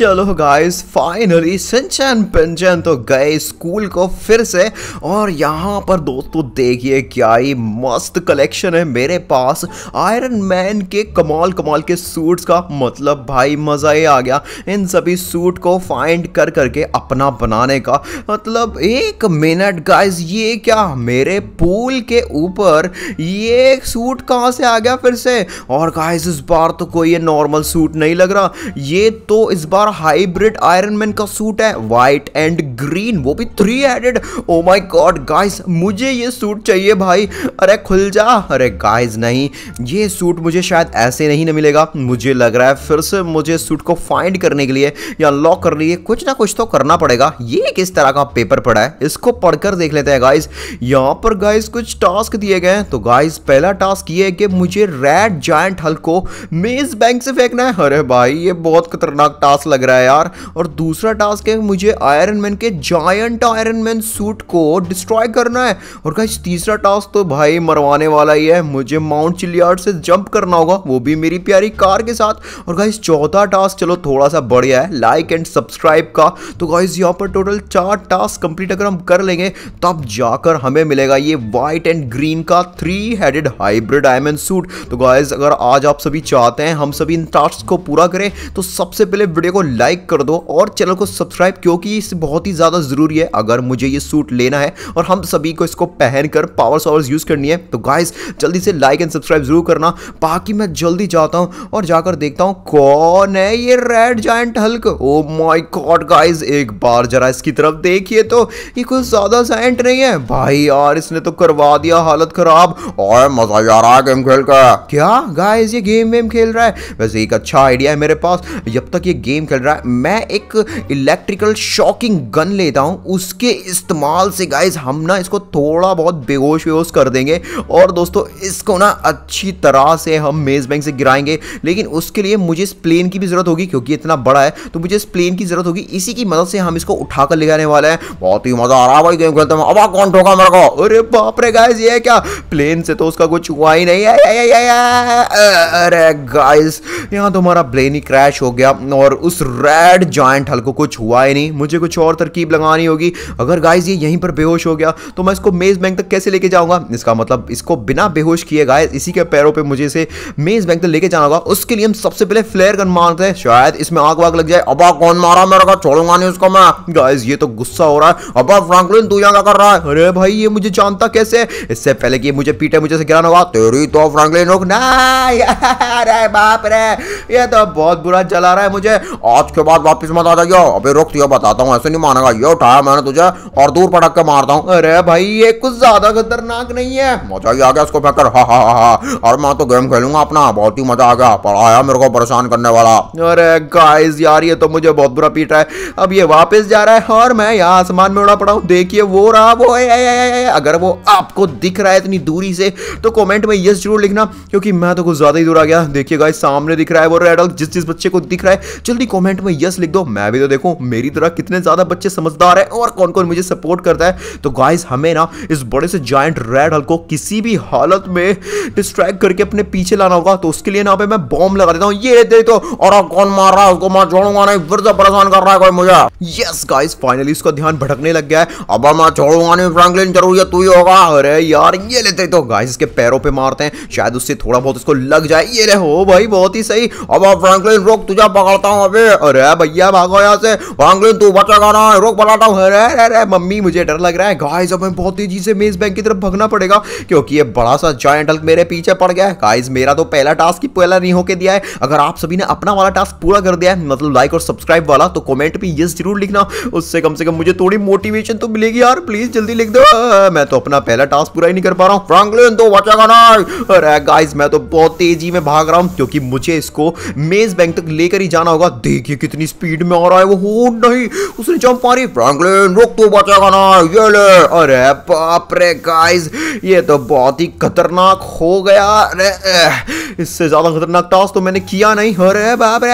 चलो guys finally सिंचन पिंचन तो गए स्कूल को फिर से और यहाँ पर दोस्तों देखिए क्या ही मस्त कलेक्शन है मेरे पास आयरन मैन के कमाल कमाल के सूट्स का मतलब भाई मज़ा ही आ गया इन सभी सूट को फाइंड कर करके अपना बनाने का मतलब एक मिनट गाइस ये क्या मेरे पूल के ऊपर ये सूट कहाँ से आ गया फिर से और गाइस इस बार तो कोई ये नॉर्मल सूट नहीं लग रहा ये तो इस बार हमारा हाइब्रिड आयरन मैन का सूट है व्हाइट एंड ग्रीन वो भी three headed oh my god guys मुझे ये सूट चाहिए भाई अरे खुल जा अरे गाइज नहीं ये सूट मुझे शायद ऐसे नहीं ना मिलेगा मुझे लग रहा है फिर से मुझे सूट को फाइंड करने के लिए या अनलॉक करने के लिए कुछ ना कुछ तो करना पड़ेगा ये किस तरह का पेपर पड़ा है इसको पढ़कर देख लेते हैं गाइज यहाँ पर गाइज कुछ टास्क दिए गए हैं तो गाइज पहला टास्क ये है कि मुझे रेड जॉइंट हल्को मेज बैंक से फेंकना है अरे भाई ये बहुत खतरनाक टास्क लग लग रहा है यार और दूसरा टास्क है मुझे आयरन मैन के जायंट आयरन मैन सूट को डिस्ट्रॉय करना है और गाइस तीसरा टास्क तो भाई मरवाने वाला ही है मुझे माउंट चिलियार्ड से जंप करना होगा वो भी मेरी प्यारी कार के साथ और गाइस चौथा टास्क चलो थोड़ा सा बढ़िया है लाइक एंड सब्सक्राइब का तो गाइस यहाँ पर टोटल चार टास्क कंप्लीट अगर हम कर लेंगे तब जाकर हमें मिलेगा ये व्हाइट एंड ग्रीन का three headed hybrid Iron Man suit तो गाइज अगर आज आप सभी चाहते हैं हम सभी इन टास्क को पूरा करें तो सबसे पहले वीडियो को को लाइक कर दो और चैनल को सब्सक्राइब क्योंकि इससे बहुत ही ज़्यादा ज़रूरी है अगर मुझे ये सूट लेना है और हम सभी को इसको पहन कर पावर्स वावर्स यूज़ करनी है तो गाइस जल्दी से लाइक एंड सब्सक्राइब ज़रूर करना बाकी मैं जल्दी जाता हूँ और जाकर देखता हूँ कौन है ये red giant Hulk oh my god guys एक बार जरा इसकी तरफ देखिए तो ये कुछ ज़्यादा जाइंट नहीं है भाई यार इसने तो करवा दिया हालत खराब और मज़ा आ रहा है गेम खेल कर क्या गाइज ये गेम वेम खेल रहा है वैसे एक अच्छा आइडिया है मेरे पास जब तक ये गेम निकल रहा है मैं एक इलेक्ट्रिकल शॉकिंग गन लेता हूँ उसके इस्तेमाल से गाइज हम ना इसको थोड़ा बहुत बेहोश वेहोश कर देंगे और दोस्तों इसको ना अच्छी तरह से हम मेज़ बैंक से गिराएंगे लेकिन उसके लिए मुझे इस प्लेन की भी ज़रूरत होगी क्योंकि इतना बड़ा है तो मुझे इस प्लेन की ज़रूरत होगी इसी की मदद से हम इसको उठाकर ले जाने वाले हैं बहुत ही मज़ा आ रहा है भाई गेम खेलते हैं अब कौन ठोका मेरे को अरे बाप रे गाइज ये क्या प्लेन से तो उसका कुछ हुआ ही नहीं है अरे गाइज यहाँ तो हमारा प्लेन ही क्रैश हो गया और उस रेड जॉइंट हल्को कुछ हुआ ही नहीं मुझे कुछ और तरकीब लगानी होगी अगर गाइज ये यहीं पर बेहोश हो गया तो मैं इसको मेज बैंक तक कैसे लेके जाऊंगा इसका मतलब इसको बिना बेहोश किए गाइज इसी के पैरों पर मुझे इसे मेज बैंक तक लेके जाना होगा उसके लिए हम सबसे पहले फ्लेयर गन मारते हैं शायद इसमें आग वाग लग जाए अब कौन मारा मेरा का छोड़ूंगा नहीं उसको मैं गाइज ये तो गुस्सा हो रहा है अबा फ्रैंकलिन तू यहाँ क्या कर रहा है अरे भाई ये मुझे जानता कैसे इससे पहले कि मुझे पीटे मुझे से गिराना होगा तेरी तो फ्रैंकलिन रुक ना अरे बाप रे ये तो बहुत बुरा चला रहा है मुझे आज के बाद वापस मत आ जाइयो अबे रुक दिया तो बताता हूँ ऐसे नहीं मानेगा ये उठाया मैंने तुझे और दूर पटक के मारता हूँ अरे भाई ये कुछ ज्यादा खतरनाक नहीं है मजा ही आ गया इसको फेंकर हा हा हा हा और मैं तो गेम खेलूंगा अपना बहुत ही मजा आ गया पढ़ाया मेरे को परेशान करने वाला अरे गाइस यार ये तो मुझे बहुत बुरा पीट रहा है अब ये वापस जा रहा है और मैं यहाँ आसमान में उड़ा पड़ा हूँ देखिए वो रहा वो अगर वो आपको दिख रहा है इतनी दूरी से तो कॉमेंट में ये जरूर लिखना क्योंकि मैं तो कुछ ज्यादा ही दूर आ गया देखिए गाइस सामने दिख रहा है वो रेड जिस जिस बच्चे को दिख रहा है जल्दी कमेंट में यस लिख दो मैं भी तो देखूँ मेरी तरह कितने ज्यादा बच्चे समझदार है और कौन कौन मुझे सपोर्ट करता है तो गाइस हमें ना इस बड़े से जॉइंट रेड हल को किसी भी हालत में डिस्ट्रैक्ट करके अपने पीछे लाना होगा तो उसके लिए ना पे मैं बॉम्ब लगा देता हूँ ये दे दो तो, और कौन मार रहा है उसको मैं छोड़ूंगा नहीं फिर से परेशान कर रहा है कोई मुझे यस गाइस फाइनली उसका ध्यान भटकने लग गया है अब मैं छोड़ूंगा नहीं फ्रैंकलिन जरूर ये तू ही होगा अरे यार ये लेते तो गाइस इसके पैरों पे मारते हैं शायद उससे थोड़ा बहुत इसको लग जाए ये ले हो भाई बहुत ही सही अब फ्रैंकलिन रोक तुझे पकड़ता हूँ अभी अरे भैया भागो यहाँ से भांगलिन तू बचेगा ना रोक बनाता हूँ अरे अरे अरे मम्मी मुझे डर लग रहा है गाइस अब हमें बहुत तेजी से मेज बैंक की तरफ भागना पड़ेगा क्योंकि ये बड़ा सा जॉइंट हल्क मेरे पीछे पड़ गया है गाइस मेरा तो पहला टास्क ही पहला नहीं होके दिया है अगर आप सभी ने अपना वाला टास्क पूरा कर दिया है मतलब लाइक और सब्सक्राइब वाला तो कॉमेंट भी ये जरूर लिखना उससे कम से कम मुझे थोड़ी मोटिवेशन तो मिलेगी यार प्लीज जल्दी लिख दो मैं तो अपना पहला टास्क पूरा ही नहीं कर पा रहा हूँ फ्रैंकलिन तो बचेगा ना अरे गाइज मैं तो बहुत तेजी में भाग रहा हूँ क्योंकि मुझे इसको मेज बैंक तक लेकर ही जाना होगा देख देखिए कितनी स्पीड में आ रहा है वो हो नहीं उसने जंप मारी फ्रैंकलिन रुक तो बचेगा ना ये ले अरे बाप रे गाइस ये तो बहुत ही खतरनाक हो गया अरे इससे ज़्यादा खतरनाक टास्क तो मैंने किया नहीं अरे बाप रे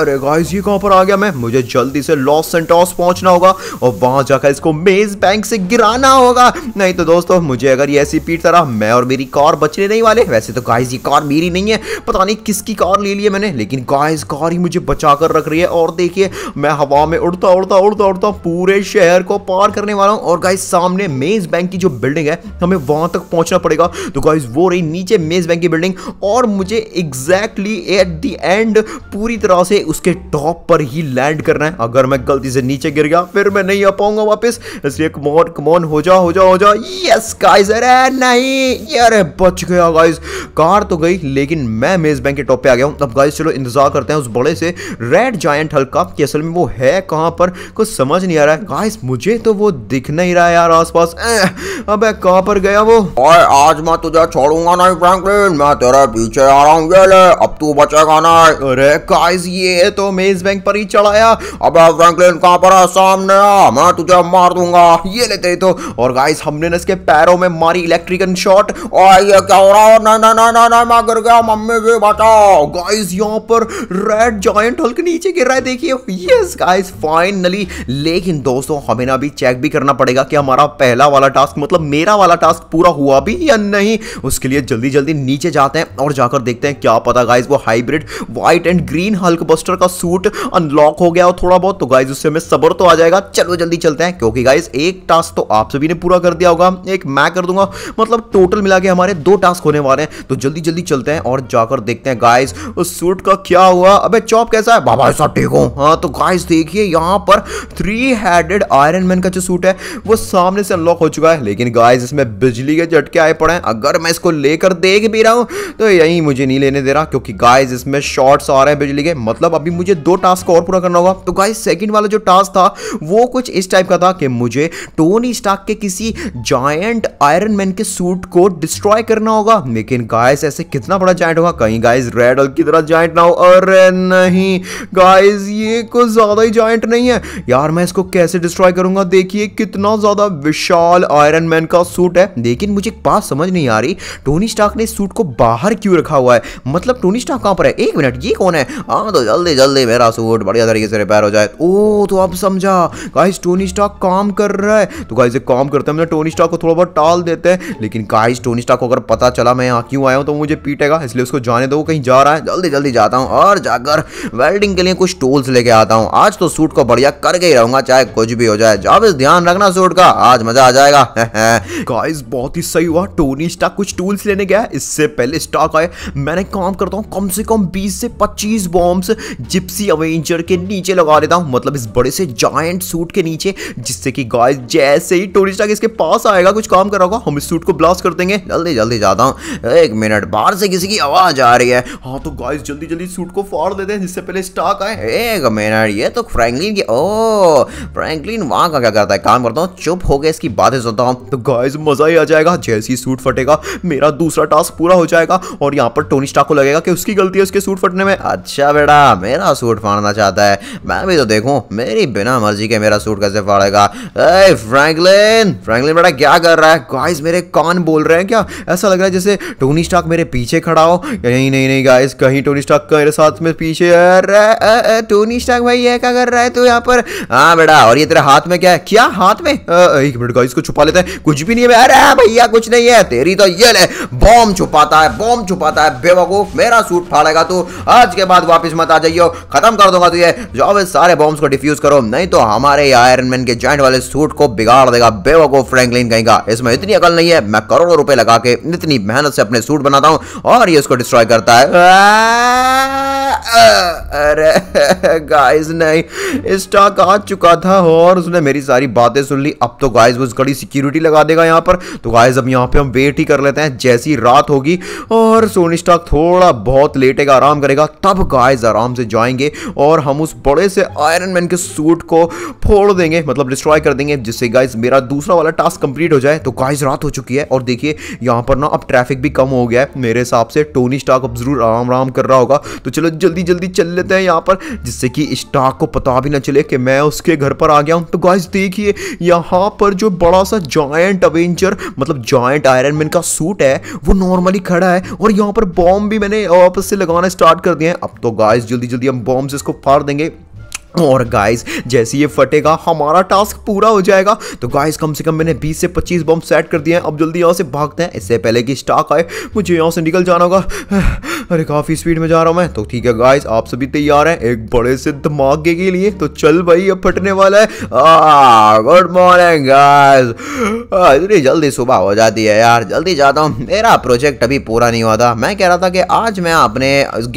अरे गाइस ये कहां पर आ गया मैं मुझे जल्दी से लॉस सेंटोस पहुंचना होगा और वहां जाकर इसको मेज बैंक से गिराना होगा नहीं तो दोस्तों मुझे अगर ये ऐसी पीट तरह मैं और मेरी कार बचने नहीं वाले वैसे तो गाइस ये कार मेरी नहीं है पता नहीं किसकी कार ले ली है मैंने लेकिन गाइस कार ही मुझे बच बचा कर रख रही है और देखिए मैं हवा में उड़ता उड़ता उड़ता उड़ता पूरे शहर को पार करने वाला हूँ और गाइज सामने मेज बैंक की जो बिल्डिंग है हमें वहां तक पहुंचना पड़ेगा तो गाइज वो रही नीचे मेज बैंक की बिल्डिंग और मुझे एग्जैक्टली एट दी एंड पूरी तरह से उसके टॉप पर ही लैंड करना है अगर मैं गलती से नीचे गिर गया फिर मैं नहीं आ पाऊंगा वापस इसलिए कमोन कमोन हो जा हो जा हो जा यस गाइज अरे नहीं अरे बच गया गाइज कार तो गई लेकिन मैं मेज बैंक के टॉप पे आ गया हूं अब गाइज चलो इंतजार करते हैं उस बड़े से रेड जॉयंट हल्का कि असल में वो है कहाँ पर कुछ समझ नहीं आ रहा है गाइस मुझे तो वो दिख नहीं रहा है यार आसपास अब कहाँ पर गया वो और आज मैं तुझे छोड़ूंगा नहीं फ्रैंकलिन मैं तेरे पीछे आ रहा हूँ अब तू बचेगा ना अरे गाइस ये तो मेज बैंक पर ही चढ़ाया अब फ्रैंकलिन कहाँ पर है सामने आ मैं तुझे मार दूंगा ये लेते ही तो और गाइस हमने ना इसके पैरों में मारी इलेक्ट्रिकल शॉट और ये क्या हो रहा है ना ना ना ना ना मैं गिर गया मम्मी भी बचाओ गाइस यहाँ पर रेड जॉय पॉइंट होल के नीचे गिर रहा है देखिए यस गाइस फाइनली लेकिन दोस्तों हमें ना अभी चेक भी करना पड़ेगा कि हमारा पहला वाला टास्क मतलब मेरा वाला टास्क पूरा हुआ भी या नहीं उसके लिए जल्दी जल्दी नीचे जाते हैं और जाकर देखते हैं क्या पता गाइज वो hybrid white and green Hulkbuster का सूट अनलॉक हो गया हो थोड़ा बहुत तो गाइज उससे हमें सबर तो आ जाएगा चलो जल्दी चलते हैं क्योंकि गाइज एक टास्क तो आप सभी ने पूरा कर दिया होगा एक मैं कर दूंगा मतलब टोटल मिला के हमारे दो टास्क होने वाले हैं तो जल्दी जल्दी चलते हैं और जाकर देखते हैं गाइज उस सूट का क्या हुआ अबे चॉप कैसा है बाबा ऐसा ठीक हूँ हाँ तो गाइस देखिए यहाँ पर थ्री हेडेड आयरन मैन का जो सूट है वो सामने से अनलॉक हो चुका है लेकिन गाइस इसमें बिजली के झटके आए पड़े हैं अगर मैं इसको लेकर देख भी रहा हूँ तो यही मुझे नहीं लेने दे रहा क्योंकि गाइज इसमें शॉर्ट्स आ रहे हैं बिजली के मतलब अभी मुझे दो टास्क और पूरा करना होगा तो गाइस सेकेंड वाला जो टास्क था वो कुछ इस टाइप का था कि मुझे टोनी स्टाक के किसी जॉयट आयरन मैन के सूट को डिस्ट्रॉय करना होगा लेकिन गाइस ऐसे कितना बड़ा जॉइंट होगा कहीं गाइस रेड की तरह जॉइंट ना हो अरे नहीं नहीं गाइस ये कुछ ज़्यादा ही जॉइंट नहीं है यार मैं इसको कैसे डिस्ट्रॉय करूंगा देखिए कितना ज़्यादा विशाल आयरन मैन का सूट है लेकिन मुझे बात समझ नहीं आ रही टोनी स्टाक ने सूट को बाहर क्यों रखा हुआ है मतलब टोनी स्टाक कहां पर है एक मिनट ये कौन है आ हाँ, तो जल्दी जल्दी मेरा सूट बढ़िया तरीके से रिपेयर हो जाए ओ तो अब समझा गाइस टोनी स्टाक काम कर रहा है तो गाइस एक काम करते हैं हम टोनी स्टाक को थोड़ा बहुत टाल देते हैं लेकिन गाइस टोनी स्टाक को अगर पता चला मैं यहाँ क्यों आया हूँ तो मुझे पीटेगा इसलिए उसको जाने दो कहीं जा रहा है जल्दी जल्दी जाता हूँ और जाकर वेल्डिंग के लिए कुछ टूल्स लेके आता हूँ आज तो सूट को बढ़िया करके ही रहूंगा चाहे कुछ भी हो जाए जावेज ध्यान रखना सूट का आज मजा आ जाएगा गाइस बहुत ही सही हुआ टोनी स्टॉक कुछ टूल्स लेने गया इससे पहले स्टॉक आए मैंने काम करता हूँ कम से कम बीस से पच्चीस बॉम्ब्स जिप्सी अवेंजर के नीचे लगा देता हूँ मतलब इस बड़े से जॉइंट सूट के नीचे जिससे कि गाइस जैसे ही टोनी स्टॉक इसके पास आएगा कुछ काम कर होगा हम इस सूट को ब्लास्ट कर देंगे जल्दी जल्दी जाता हूँ एक मिनट बाहर से किसी की आवाज आ रही है हाँ तो गाइस जल्दी जल्दी सूट को फाड़ देते हैं जिससे पहले स्टॉक आए हे मेनर ये तो फ्रैंकलिन की ओ फ्रैंकलिन वहां का क्या करता है काम करता हूँ चुप हो गया इसकी बातें सुनता हूँ तो गाइस मज़ा ही आ जाएगा जैसे ही सूट फटेगा मेरा दूसरा टास्क पूरा हो जाएगा और यहाँ पर टोनी स्टाक को लगेगा कि उसकी गलती है उसके सूट फटने में अच्छा बेटा मेरा सूट फाड़ना चाहता है मैं भी तो देखूँ मेरी बिना मर्जी के मेरा सूट कैसे फाड़ेगा ए फ्रैंकलिन फ्रैंकलिन बेटा क्या कर रहा है गाइस मेरे कान बोल रहे हैं क्या ऐसा लग रहा है जैसे टोनी स्टाक मेरे पीछे खड़ा हो नहीं नहीं नहीं गाइस कहीं टोनी स्टाक मेरे साथ में पीछे है कर रहा है टोनी स्टार्क भाई ये क्या कर रहा है तू यहाँ पर हाँ बेटा और ये तेरे हाथ में क्या है क्या हाथ में एक मिनट का इसको छुपा लेते हैं कुछ भी नहीं है अरे भैया कुछ नहीं है तेरी तो ये ले बॉम्ब छुपाता है बॉम्ब छुपाता है बेवकूफ मेरा सूट फाड़ेगा तू आज के बाद वापस मत आ जाइयो खत्म कर दूंगा तुझे जाओ सारे बॉम्ब्स को डिफ्यूज करो नहीं तो हमारे आयरन मैन के जॉइंट वाले सूट को बिगाड़ देगा बेवकूफ फ्रैंकलिन कहेगा इसमें इतनी अकल नहीं है मैं करोड़ों रुपए लगा के इतनी मेहनत से अपने सूट बनाता हूँ और ये उसको डिस्ट्रॉय करता है अरे गाइस नहीं स्टॉक आ चुका था और उसने मेरी सारी बातें सुन ली अब तो गाइस वो कड़ी सिक्योरिटी लगा देगा यहाँ पर तो गाइस अब यहाँ पे हम वेट ही कर लेते हैं जैसी रात होगी और सोनी स्टॉक थोड़ा बहुत लेटेगा आराम करेगा तब गाइस आराम से जाएंगे और हम उस बड़े से आयरन मैन के सूट को फोड़ देंगे मतलब डिस्ट्रॉय कर देंगे जिससे गाइज मेरा दूसरा वाला टास्क कंप्लीट हो जाए तो गाइज रात हो चुकी है और देखिए यहाँ पर ना अब ट्रैफिक भी कम हो गया है मेरे हिसाब से टोनी स्टॉक अब जरूर आराम आराम कर रहा होगा तो चलो जल्दी जल्दी चल लेते हैं यहाँ पर जिससे कि स्टाक को पता भी ना चले कि मैं उसके घर पर आ गया हूँ तो गाइज देखिए यहाँ पर जो बड़ा सा जॉइंट अवेंचर मतलब जॉइंट आयरन मैन का सूट है वो नॉर्मली खड़ा है और यहाँ पर बॉम्ब भी मैंने वापस से लगाना स्टार्ट कर दिया है अब तो गाइज जल्दी जल्दी हम बॉम्ब से इसको फाड़ देंगे और गाइस जैसे ये फटेगा हमारा टास्क पूरा हो जाएगा तो गाइस कम से कम मैंने 20 से 25 बम सेट कर दिए हैं अब जल्दी यहाँ से भागते हैं इससे पहले कि स्टॉक आए मुझे यहाँ से निकल जाना होगा अरे काफ़ी स्पीड में जा रहा हूँ मैं तो ठीक है गाइस आप सभी तैयार हैं एक बड़े से धमाके के लिए तो चल भाई अब फटने वाला है गुड मॉर्निंग गाइस इतनी जल्दी सुबह हो जाती है यार जल्दी जाता हूँ मेरा प्रोजेक्ट अभी पूरा नहीं हुआ था मैं कह रहा था कि आज मैं अपने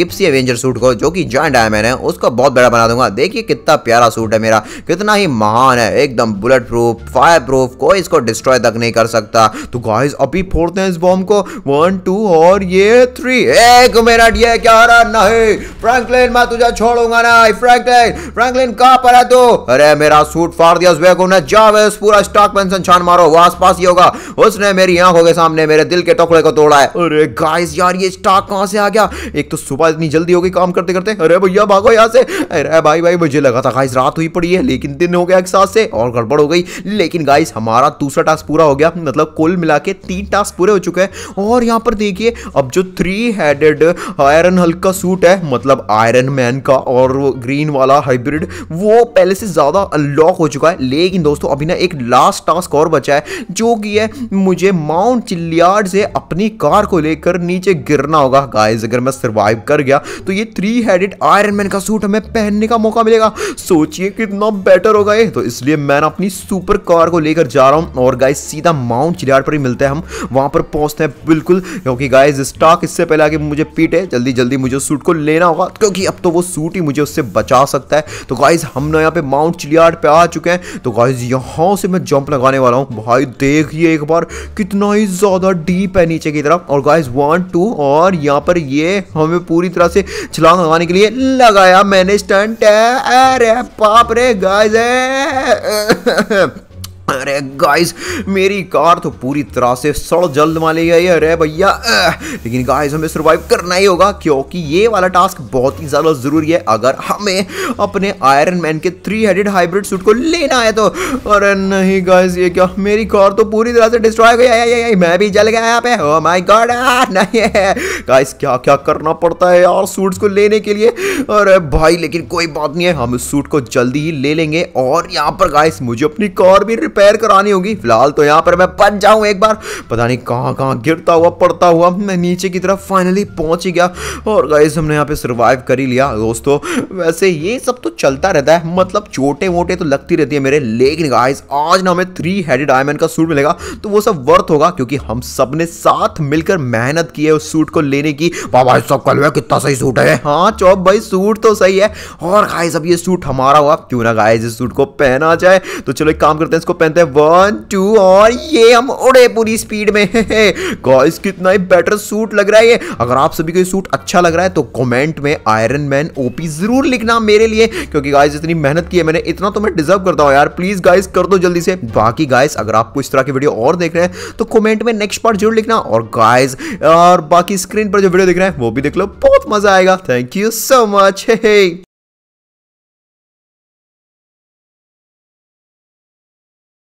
गिप्सी एवेंजर सूट को जो कि जॉइंट आया है उसको बहुत बड़ा बना दूंगा देखिए देखिए कितना प्यारा सूट है मेरा कितना ही महान है एकदम बुलेट प्रूफ फायर प्रूफ कोई इसको डिस्ट्रॉय तक नहीं कर सकता तो गाइस अभी फोड़ते हैं इस बॉम्ब को वन टू और ये थ्री एक मिनट ये क्या हो रहा नहीं फ्रैंकलिन मैं तुझे छोड़ूंगा ना फ्रैंकलिन फ्रैंकलिन कहां पर है तू अरे मेरा सूट फाड़ दिया उस बेवकूफ ने जाओ पूरा स्टॉक पेंशन छान मारो वो आसपास ही होगा उसने मेरी आंखों के सामने मेरे दिल के टुकड़े को तोड़ा है अरे गाइस यार ये स्टॉक कहां से आ गया एक तो सुबह इतनी जल्दी होगी काम करते करते अरे भैया भागो यहां से अरे भाई, भाई मुझे लगा था गाइस रात हुई पड़ी है लेकिन दिन हो गया एक साथ से और गड़बड़ हो गई लेकिन गाइस हमारा दूसरा टास्क पूरा हो गया मतलब कुल मिला के तीन टास्क पूरे हो चुके हैं और यहाँ पर देखिए अब जो थ्री हेडेड आयरन हल्का सूट है मतलब आयरन मैन का और ग्रीन वाला हाइब्रिड वो पहले से ज़्यादा अनलॉक हो चुका है लेकिन दोस्तों अभी ना एक लास्ट टास्क और बचा है जो कि है मुझे माउंट चिल्लियाड से अपनी कार को लेकर नीचे गिरना होगा गाइस अगर मैं सर्वाइव कर गया तो ये थ्री हेडेड आयरन मैन का सूट हमें पहनने का मौका मिलेगा जाएगा सोचिए कितना बेटर होगा ये तो इसलिए मैं अपनी सुपर कार को लेकर जा रहा हूँ और गाइज सीधा माउंट चिराड पर ही मिलते हैं हम वहाँ पर पहुँचते हैं बिल्कुल क्योंकि गाइज स्टॉक इससे पहले आके मुझे पीटे जल्दी जल्दी मुझे सूट को लेना होगा क्योंकि अब तो वो सूट ही मुझे उससे बचा सकता है तो गाइज हम ना यहाँ पे माउंट चिलियाड पे आ चुके हैं तो गाइज यहाँ से मैं जंप लगाने वाला हूँ भाई देखिए एक बार कितना ही ज़्यादा डीप है नीचे की तरफ और गाइज वन टू और यहाँ पर ये हमें पूरी तरह से छलांग लगाने के लिए लगाया मैंने स्टंट है अरे पाप रे गाइस अरे गाइस मेरी कार तो पूरी तरह से सड़ जल्द माली गई है अरे भैया लेकिन गाइस हमें सरवाइव करना ही होगा क्योंकि ये वाला टास्क बहुत ही ज़्यादा ज़रूरी है अगर हमें अपने आयरन मैन के थ्री हेडेड हाइब्रिड सूट को लेना है तो अरे नहीं गाइस ये क्या मेरी कार तो पूरी तरह से डिस्ट्रॉय हो गई मैं भी जल गया यहाँ पे ओ माई गॉड नहीं गाइस क्या क्या करना पड़ता है यार सूट्स को लेने के लिए अरे भाई लेकिन कोई बात नहीं है हम इस सूट को जल्दी ही ले लेंगे और यहाँ पर गाइस मुझे अपनी कार भी रिपेयर रिपेयर करानी होगी फिलहाल तो यहाँ पर मैं बच जाऊँ एक बार पता नहीं कहाँ कहाँ गिरता हुआ पड़ता हुआ मैं नीचे की तरफ फाइनली पहुँच ही गया और गाइज हमने यहाँ पे सर्वाइव कर ही लिया दोस्तों वैसे ये सब तो चलता रहता है मतलब छोटे मोटे तो लगती रहती है मेरे लेकिन गाइज आज ना हमें थ्री हेडेड डायमंड का सूट मिलेगा तो वो सब वर्थ होगा क्योंकि हम सब ने साथ मिलकर मेहनत की है उस सूट को लेने की बाबा सब कल कितना सही सूट है हाँ चौब भाई सूट तो सही है और गाइज अब ये सूट हमारा हुआ क्यों ना गाइज इस सूट को पहना जाए तो चलो एक काम करते हैं इसको पहनते हैं वन टू और ये हम उड़े पूरी स्पीड में गॉइस कितना ही बेटर सूट लग रहा है ये अगर आप सभी को ये सूट अच्छा लग रहा है तो कमेंट में आयरन मैन ओपी जरूर लिखना मेरे लिए क्योंकि गाइस इतनी मेहनत की है मैंने इतना तो मैं डिजर्व करता हूँ यार प्लीज गाइस कर दो जल्दी से बाकी गाइस अगर आपको इस तरह की वीडियो और देख रहे हैं तो कॉमेंट में नेक्स्ट पार्ट जरूर लिखना और गाइज और बाकी स्क्रीन पर जो वीडियो देख रहे हैं वो भी देख लो बहुत मजा आएगा थैंक यू सो मच